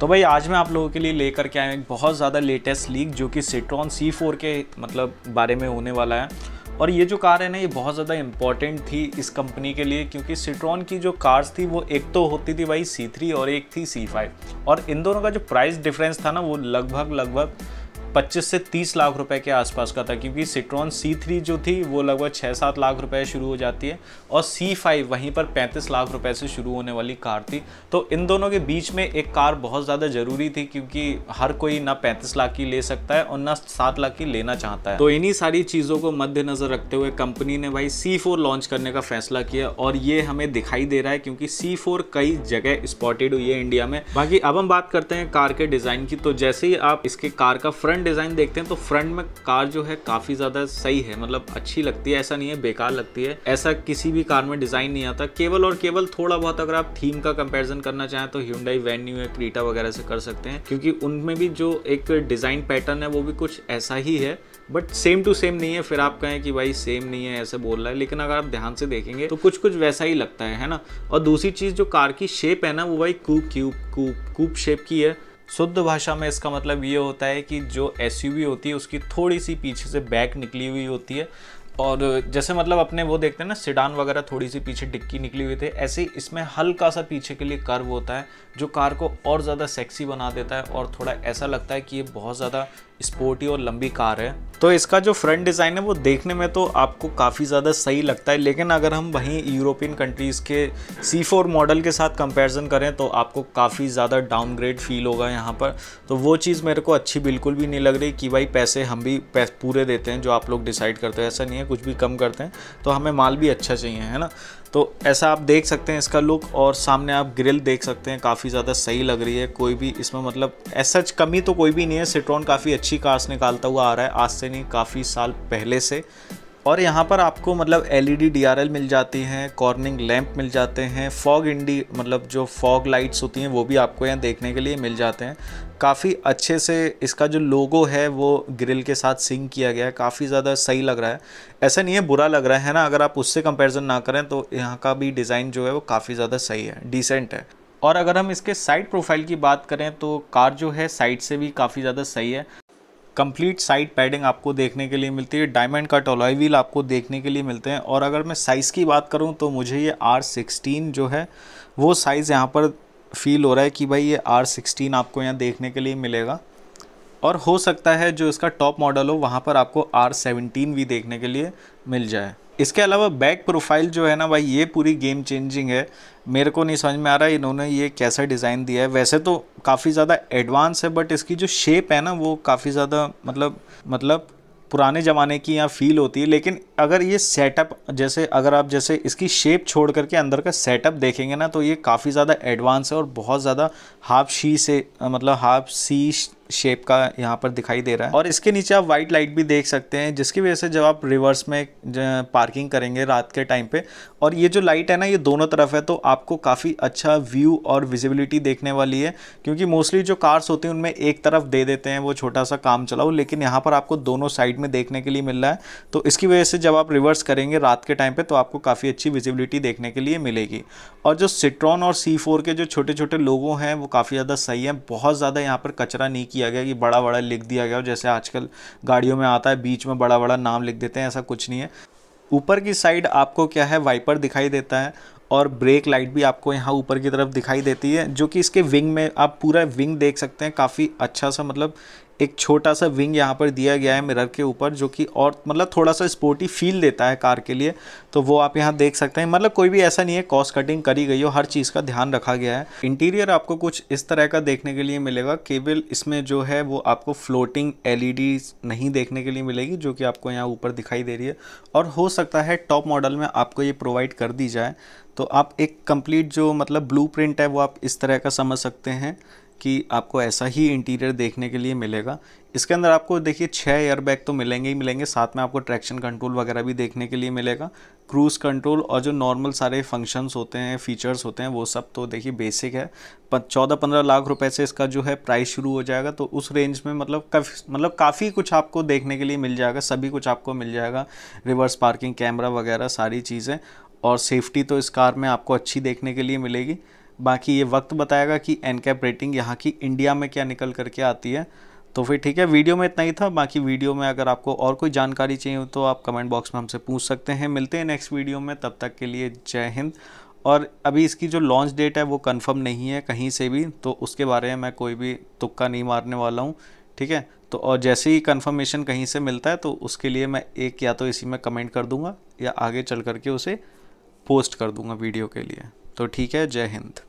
तो भाई आज मैं आप लोगों के लिए लेकर के आया एक बहुत ज़्यादा लेटेस्ट लीक जो कि सिट्रॉन सी फोर के मतलब बारे में होने वाला है और ये जो कार है ना ये बहुत ज़्यादा इम्पॉर्टेंट थी इस कंपनी के लिए क्योंकि सिट्रॉन की जो कार्स थी वो एक तो होती थी भाई सी थ्री और एक थी सी फाइव और इन दोनों का जो प्राइस डिफरेंस था ना वो लगभग लगभग 25 से 30 लाख रुपए के आसपास का था क्योंकि सिट्रॉन C3 जो थी वो लगभग छः सात लाख रुपए शुरू हो जाती है और C5 वहीं पर 35 लाख रुपए से शुरू होने वाली कार थी तो इन दोनों के बीच में एक कार बहुत ज़्यादा ज़रूरी थी क्योंकि हर कोई ना पैंतीस लाख की ले सकता है और ना सात लाख की लेना चाहता है तो इन्हीं सारी चीज़ों को मद्देनज़र रखते हुए कंपनी ने भाई सी लॉन्च करने का फैसला किया और ये हमें दिखाई दे रहा है क्योंकि सी कई जगह स्पॉटेड हुई है इंडिया में बाकी अब हम बात करते हैं कार के डिज़ाइन की तो जैसे ही आप इसके कार का फ्रंट डिज़ाइन देखते हैं तो फ्रंट में कार जो है काफ़ी ज़्यादा सही है मतलब अच्छी लगती है ऐसा नहीं है बेकार लगती है ऐसा किसी भी कार में डिज़ाइन नहीं आता केवल और केवल थोड़ा बहुत अगर आप थीम का कंपेरिजन करना चाहें तो ह्यूडाई वेन्यू है क्रीटा वगैरह से कर सकते हैं क्योंकि उनमें भी जो एक डिज़ाइन पैटर्न है वो भी कुछ ऐसा ही है बट सेम टू सेम नहीं है फिर आप कहें कि भाई सेम नहीं है ऐसे बोल रहा है लेकिन अगर आप ध्यान से देखेंगे तो कुछ कुछ वैसा ही लगता है है ना और दूसरी चीज़ जो कार की शेप है ना वो भाई कूप क्यूब कूप कूप शेप की है शुद्ध भाषा में इसका मतलब ये होता है कि जो एस होती है उसकी थोड़ी सी पीछे से बैक निकली हुई होती है और जैसे मतलब अपने वो देखते हैं ना सिडान वगैरह थोड़ी सी पीछे डिक्की निकली हुई थी ऐसे ही इसमें हल्का सा पीछे के लिए कर्व होता है जो कार को और ज़्यादा सेक्सी बना देता है और थोड़ा ऐसा लगता है कि ये बहुत ज़्यादा स्पोर्टी और लंबी कार है तो इसका जो फ्रंट डिज़ाइन है वो देखने में तो आपको काफ़ी ज़्यादा सही लगता है लेकिन अगर हम वहीं यूरोपियन कंट्रीज़ के सी फोर मॉडल के साथ कंपैरिजन करें तो आपको काफ़ी ज़्यादा डाउनग्रेड फील होगा यहाँ पर तो वो चीज़ मेरे को अच्छी बिल्कुल भी नहीं लग रही कि भाई पैसे हम भी पूरे देते हैं जो आप लोग डिसाइड करते हो ऐसा नहीं है हैं कुछ भी कम करते हैं तो हमें माल भी अच्छा चाहिए है ना तो ऐसा आप देख सकते हैं इसका लुक और सामने आप ग्रिल देख सकते हैं काफ़ी ज़्यादा सही लग रही है कोई भी इसमें मतलब ऐसा कमी तो कोई भी नहीं है सिट्रॉन काफ़ी अच्छी कार्स निकालता हुआ आ रहा है आज से नहीं काफ़ी साल पहले से और यहाँ पर आपको मतलब एल ई e मिल जाती हैं कॉर्निंग लैम्प मिल जाते हैं फॉग इंडी मतलब जो फॉग लाइट्स होती हैं वो भी आपको यहाँ देखने के लिए मिल जाते हैं काफ़ी अच्छे से इसका जो लोगो है वो ग्रिल के साथ सिंक किया गया है काफ़ी ज़्यादा सही लग रहा है ऐसा नहीं है बुरा लग रहा है ना अगर आप उससे कंपेरिजन ना करें तो यहाँ का भी डिज़ाइन जो है वो काफ़ी ज़्यादा सही है डिसेंट है और अगर हम इसके साइड प्रोफाइल की बात करें तो कार जो है साइड से भी काफ़ी ज़्यादा सही है कंप्लीट साइड पैडिंग आपको देखने के लिए मिलती है डायमंड कट अलॉय व्हील आपको देखने के लिए मिलते हैं और अगर मैं साइज़ की बात करूँ तो मुझे ये आर सिक्सटीन जो है वो साइज़ यहाँ पर फील हो रहा है कि भाई ये आर सिक्सटीन आपको यहाँ देखने के लिए मिलेगा और हो सकता है जो इसका टॉप मॉडल हो वहाँ पर आपको आर सेवनटीन भी देखने के लिए मिल जाए इसके अलावा बैक प्रोफाइल जो है ना भाई ये पूरी गेम चेंजिंग है मेरे को नहीं समझ में आ रहा है इन्होंने ये कैसा डिज़ाइन दिया है वैसे तो काफ़ी ज़्यादा एडवांस है बट इसकी जो शेप है ना वो काफ़ी ज़्यादा मतलब मतलब पुराने ज़माने की यहाँ फील होती है लेकिन अगर ये सेटअप जैसे अगर आप जैसे इसकी शेप छोड़ करके अंदर का सेटअप देखेंगे ना तो ये काफ़ी ज़्यादा एडवांस है और बहुत ज़्यादा हाफ शी से मतलब हाफ सी शेप का यहाँ पर दिखाई दे रहा है और इसके नीचे आप व्हाइट लाइट भी देख सकते हैं जिसकी वजह से जब आप रिवर्स में पार्किंग करेंगे रात के टाइम पे और ये जो लाइट है ना ये दोनों तरफ है तो आपको काफ़ी अच्छा व्यू और विजिबिलिटी देखने वाली है क्योंकि मोस्टली जो कार्स होती हैं उनमें एक तरफ दे देते हैं वो छोटा सा काम चलाओ लेकिन यहाँ पर आपको दोनों साइड में देखने के लिए मिल रहा है तो इसकी वजह से जब आप रिवर्स करेंगे रात के टाइम पर तो आपको काफ़ी अच्छी विजिबिलिटी देखने के लिए मिलेगी और जो सिट्रॉन और सी के जो छोटे छोटे लोगों हैं वो काफ़ी ज़्यादा सही हैं बहुत ज़्यादा यहाँ पर कचरा नहीं किया गया कि बड़ा बड़ा लिख दिया गया जैसे आजकल गाड़ियों में आता है बीच में बड़ा बड़ा नाम लिख देते हैं ऐसा कुछ नहीं है ऊपर की साइड आपको क्या है वाइपर दिखाई देता है और ब्रेक लाइट भी आपको यहाँ ऊपर की तरफ दिखाई देती है जो कि इसके विंग में आप पूरा विंग देख सकते हैं काफ़ी अच्छा सा मतलब एक छोटा सा विंग यहाँ पर दिया गया है मिरर के ऊपर जो कि और मतलब थोड़ा सा स्पोर्टी फील देता है कार के लिए तो वो आप यहाँ देख सकते हैं मतलब कोई भी ऐसा नहीं है कॉस्ट कटिंग करी गई हो हर चीज़ का ध्यान रखा गया है इंटीरियर आपको कुछ इस तरह का देखने के लिए मिलेगा केवल इसमें जो है वो आपको फ्लोटिंग एल नहीं देखने के लिए मिलेगी जो कि आपको यहाँ ऊपर दिखाई दे रही है और हो सकता है टॉप मॉडल में आपको ये प्रोवाइड कर दी जाए तो आप एक कंप्लीट जो मतलब ब्लू है वो आप इस तरह का समझ सकते हैं कि आपको ऐसा ही इंटीरियर देखने के लिए मिलेगा इसके अंदर आपको देखिए छः एयरबैग तो मिलेंगे ही मिलेंगे साथ में आपको ट्रैक्शन कंट्रोल वगैरह भी देखने के लिए मिलेगा क्रूज़ कंट्रोल और जो नॉर्मल सारे फंक्शंस होते हैं फीचर्स होते हैं वो सब तो देखिए बेसिक है चौदह पंद्रह लाख रुपए से इसका जो है प्राइस शुरू हो जाएगा तो उस रेंज में मतलब काफ़ी मतलब काफ़ी कुछ आपको देखने के लिए मिल जाएगा सभी कुछ आपको मिल जाएगा रिवर्स पार्किंग कैमरा वगैरह सारी चीज़ें और सेफ्टी तो इस कार में आपको अच्छी देखने के लिए मिलेगी बाकी ये वक्त बताएगा कि एन कैप रेटिंग यहाँ की इंडिया में क्या निकल करके आती है तो फिर ठीक है वीडियो में इतना ही था बाकी वीडियो में अगर आपको और कोई जानकारी चाहिए हो तो आप कमेंट बॉक्स में हमसे पूछ सकते हैं मिलते हैं नेक्स्ट वीडियो में तब तक के लिए जय हिंद और अभी इसकी जो लॉन्च डेट है वो कंफर्म नहीं है कहीं से भी तो उसके बारे में मैं कोई भी तुक्का नहीं मारने वाला हूँ ठीक है तो और जैसे ही कन्फर्मेशन कहीं से मिलता है तो उसके लिए मैं एक या तो इसी में कमेंट कर दूंगा या आगे चल करके उसे पोस्ट कर दूंगा वीडियो के लिए तो ठीक है जय हिंद